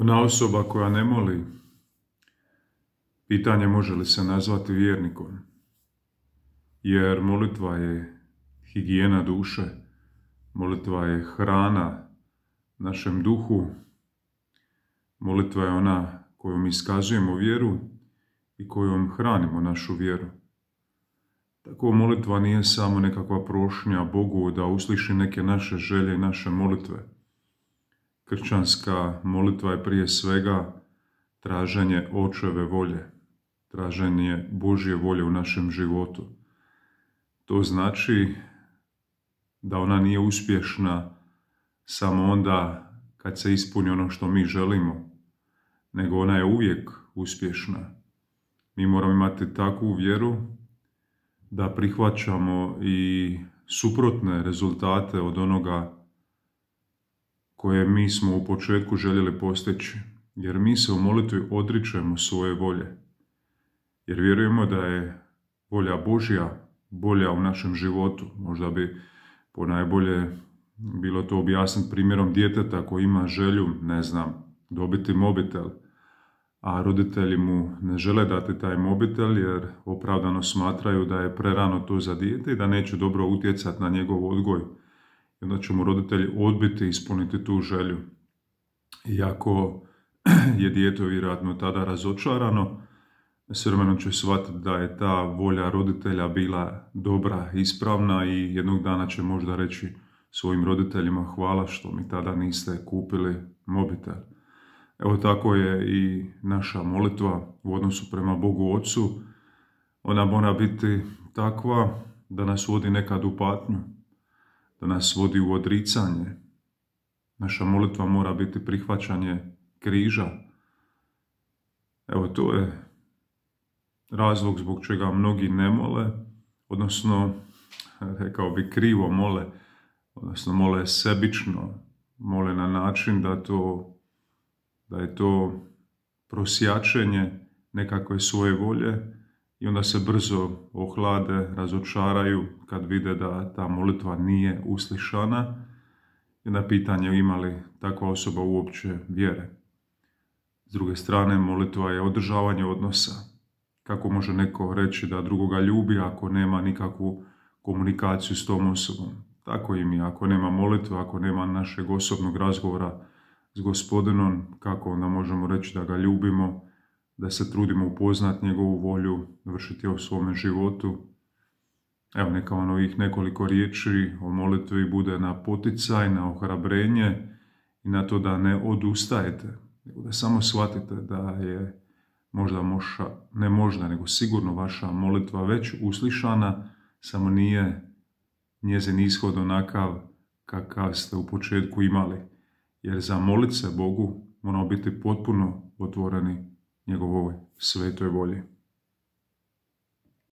Ona osoba koja ne moli, pitanje može li se nazvati vjernikom, jer molitva je higijena duše, molitva je hrana našem duhu, molitva je ona kojom iskazujemo vjeru i kojom hranimo našu vjeru. Tako molitva nije samo nekakva prošnja Bogu da usliši neke naše želje i naše molitve, kršćanska molitva je prije svega traženje očeve volje, traženje Božje volje u našem životu. To znači da ona nije uspješna samo onda kad se ispuni ono što mi želimo, nego ona je uvijek uspješna. Mi moramo imati takvu vjeru da prihvaćamo i suprotne rezultate od onoga koje mi smo u početku željeli postići, jer mi se u molitvi odričujemo svoje volje, jer vjerujemo da je volja Božja bolja u našem životu. Možda bi po najbolje bilo to objasniti primjerom djeteta koji ima želju, ne znam, dobiti mobitel, a roditelji mu ne žele dati taj mobitel jer opravdano smatraju da je prerano to za dijete i da neće dobro utjecati na njegov odgoj i onda će mu roditelji odbiti ispuniti tu želju. Iako je dijete vjerojatno tada razočarano, s vremenom će shvatiti da je ta volja roditelja bila dobra, ispravna i jednog dana će možda reći svojim roditeljima hvala što mi tada niste kupili mobitel. Evo tako je i naša molitva u odnosu prema Bogu Ocu. Ona mora biti takva da nas vodi nekad u patnju, da nas vodi u odricanje. Naša molitva mora biti prihvaćanje križa. Evo to je razlog zbog čega mnogi ne mole, odnosno, rekao bi, krivo mole, odnosno mole sebično, mole na način da, to, da je to prosjačenje nekakve svoje volje, i onda se brzo ohlade, razočaraju kad vide da ta molitva nije uslišana i na pitanje ima li takva osoba uopće vjere. S druge strane, molitva je održavanje odnosa. Kako može neko reći da drugoga ljubi ako nema nikakvu komunikaciju s tom osobom? Tako im mi, ako nema molitve, ako nema našeg osobnog razgovora s gospodinom, kako onda možemo reći da ga ljubimo, da se trudimo upoznati njegovu volju, vršiti o svome životu. Evo neka vam ovih nekoliko riječi o molitvi bude na poticaj, na ohrabrenje i na to da ne odustajete, da samo shvatite da je možda moša, ne možda, nego sigurno vaša molitva već uslišana, samo nije njezin ishod onakav kakav ste u početku imali. Jer za molit se Bogu moramo biti potpuno otvoreni njegovoj ovaj, svetoj volji.